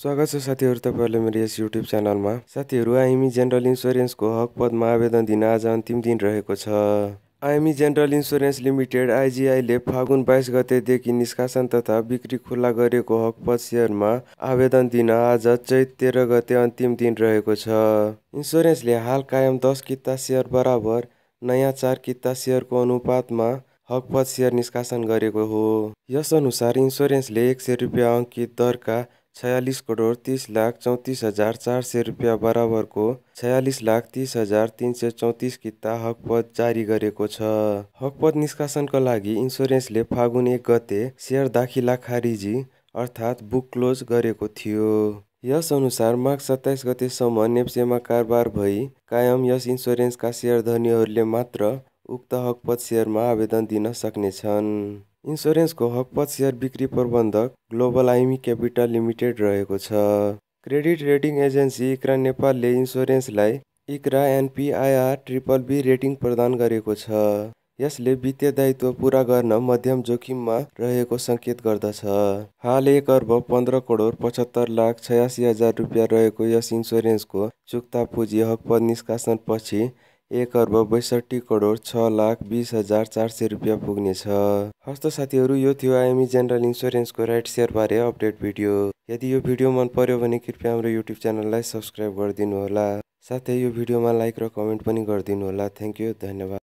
स्वागत छ साथीहरू तपाईँहरूले मेरो यस युट्युब च्यानलमा साथीहरू आइमी जेनरल इन्सुरेन्सको हकपदमा आवेदन दिन आज अन्तिम दिन रहेको छ आइमी जेनरल इन्सुरेन्स लिमिटेड आइजिआईले फागुन बाइस गतेदेखि निष्कासन तथा बिक्री खुल्ला गरेको हक पद सेयरमा आवेदन दिन आज चैत तेह्र गते अन्तिम दिन रहेको छ इन्सुरेन्सले हाल कायम दस किता सेयर बराबर नयाँ चार किता सेयरको अनुपातमा हकपद सेयर निष्कासन गरेको हो यसअनुसार इन्सुरेन्सले एक सय रुपियाँ अङ्कित दरका छयालिस करोड तिस लाख चौतिस हजार चार सय रुपियाँ बराबरको छयालिस लाख तिस हजार तिन सय चौतिस किता हकपत जारी गरेको छ हकपत निष्कासनका लागि इन्सुरेन्सले फागुन एक गते सेयर दाखिला खारिजी अर्थात् बुक क्लोज गरेको थियो यस अनुसार माघ सत्ताइस गतेसम्म नेप्सेमा कारोबार भई कायम यस इन्सुरेन्सका सेयर धनीहरूले मात्र उक्त हकपत सेयरमा आवेदन दिन सक्नेछन् इन्सुरेन्सको हकपत सेयर बिक्री प्रबन्धक ग्लोबल आइमी क्यापिटल लिमिटेड रहेको छ क्रेडिट रेटिङ एजेन्सी इक्रा नेपालले इन्सुरेन्सलाई ICRA NPIR triple B rating प्रदान गरेको छ यसले वित्तीय दायित्व पुरा गर्न मध्यम जोखिममा रहेको सङ्केत गर्दछ हाल एक अर्ब पन्ध्र करोड पचहत्तर लाख छयासी हजार रुपियाँ रहेको यस इन्सुरेन्सको चुक्ता पुँजी हकपत निष्कासनपछि एक अर्ब बैसठी करोड छ लाख बिस हजार चार सय रुपियाँ पुग्नेछ हस्त साथीहरू यो थियो आइएमी जेनरल इन्सुरेन्सको राइट सेयरबारे अपडेट भिडियो यदि यो भिडियो मन पर्यो भने कृपया हाम्रो युट्युब च्यानललाई सब्सक्राइब होला साथै यो भिडियोमा लाइक र कमेन्ट पनि गरिदिनु होला थ्याङ्क यू धन्यवाद